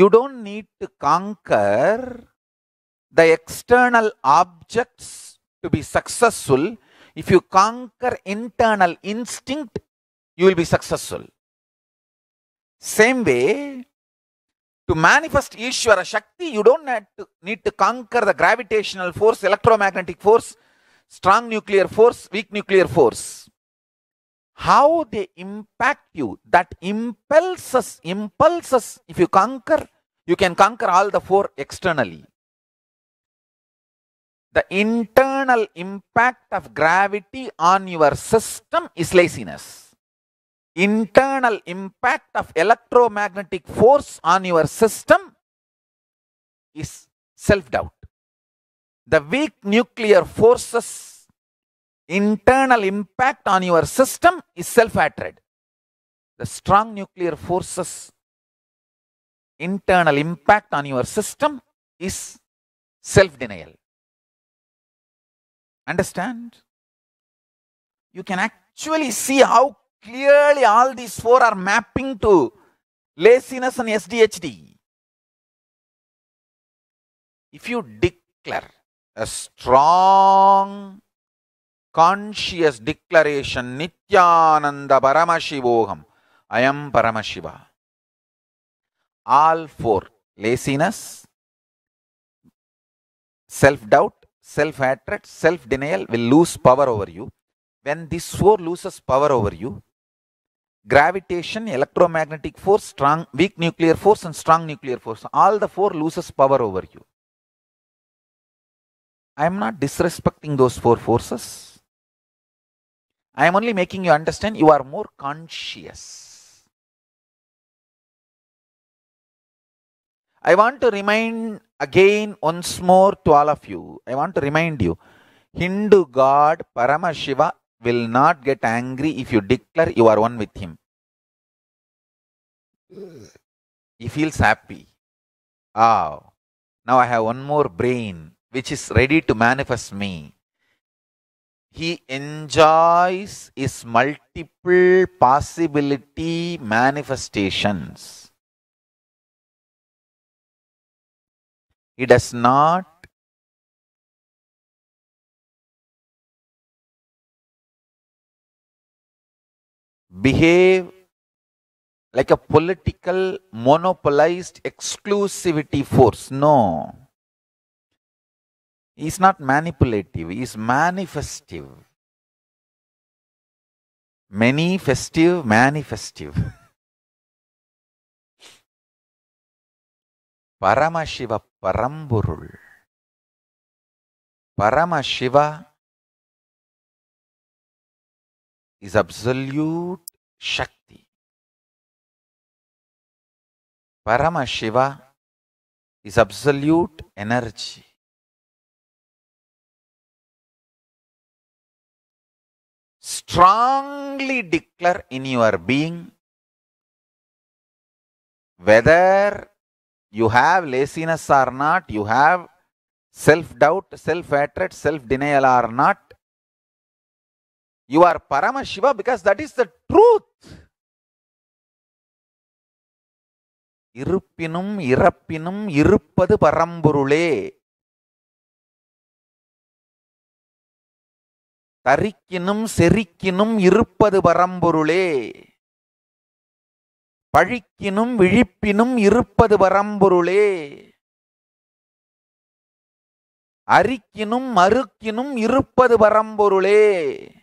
you don't need to conquer the external objects to be successful. If you conquer internal instinct, you will be successful. Same way, to manifest Ishwara Shakti, you don't to, need to conquer the gravitational force, electromagnetic force, strong nuclear force, weak nuclear force how they impact you, that impulses, impulses, if you conquer, you can conquer all the four externally. The internal impact of gravity on your system is laziness. Internal impact of electromagnetic force on your system is self-doubt. The weak nuclear forces internal impact on your system is self-hatred. The strong nuclear forces internal impact on your system is self-denial. Understand? You can actually see how clearly all these four are mapping to laziness and SDHD. If you declare a strong conscious declaration Nityananda Paramashivoham. I am Paramashiva. All four laziness, self doubt, self hatred, self denial will lose power over you. When this four loses power over you, gravitation, electromagnetic force, strong, weak nuclear force and strong nuclear force, all the four loses power over you. I am not disrespecting those four forces. I am only making you understand you are more conscious. I want to remind again once more to all of you. I want to remind you Hindu God Paramashiva will not get angry if you declare you are one with him. He feels happy. Ah, oh, now I have one more brain which is ready to manifest me he enjoys his multiple possibility manifestations. He does not behave like a political monopolized exclusivity force. No. is not manipulative, is manifestive. Many festive, manifestive. parama shiva Paramburul. parama shiva is absolute Shakti. parama shiva is absolute energy. strongly declare in your being whether you have laziness or not, you have self doubt, self hatred, self denial or not. You are Parama Shiva because that is the truth. இருப்பினும் இறப்பினும் இருப்பது பரம்பொருளே தரிக்கினும் செரிக்கினும் இருப்பது பரம்பொருளே பழிக்கினும் விழிப்பினும் இருப்பது பரம்பொருளே அரிக்கினும் மறுக்கினும் இருப்பது பரம்பொருளே